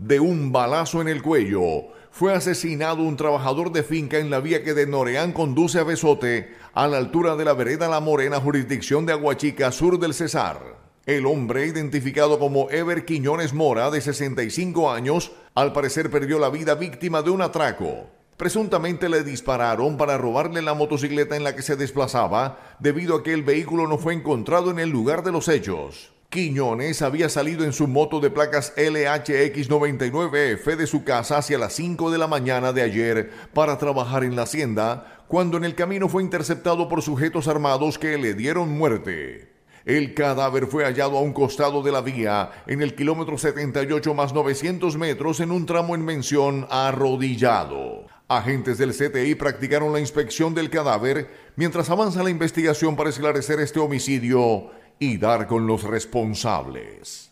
de un balazo en el cuello. Fue asesinado un trabajador de finca en la vía que de Noreán conduce a Besote, a la altura de la vereda La Morena, jurisdicción de Aguachica, sur del Cesar. El hombre, identificado como Ever Quiñones Mora, de 65 años, al parecer perdió la vida víctima de un atraco. Presuntamente le dispararon para robarle la motocicleta en la que se desplazaba, debido a que el vehículo no fue encontrado en el lugar de los hechos. Quiñones había salido en su moto de placas LHX99F de su casa hacia las 5 de la mañana de ayer para trabajar en la hacienda, cuando en el camino fue interceptado por sujetos armados que le dieron muerte. El cadáver fue hallado a un costado de la vía, en el kilómetro 78 más 900 metros, en un tramo en mención arrodillado. Agentes del CTI practicaron la inspección del cadáver mientras avanza la investigación para esclarecer este homicidio y dar con los responsables.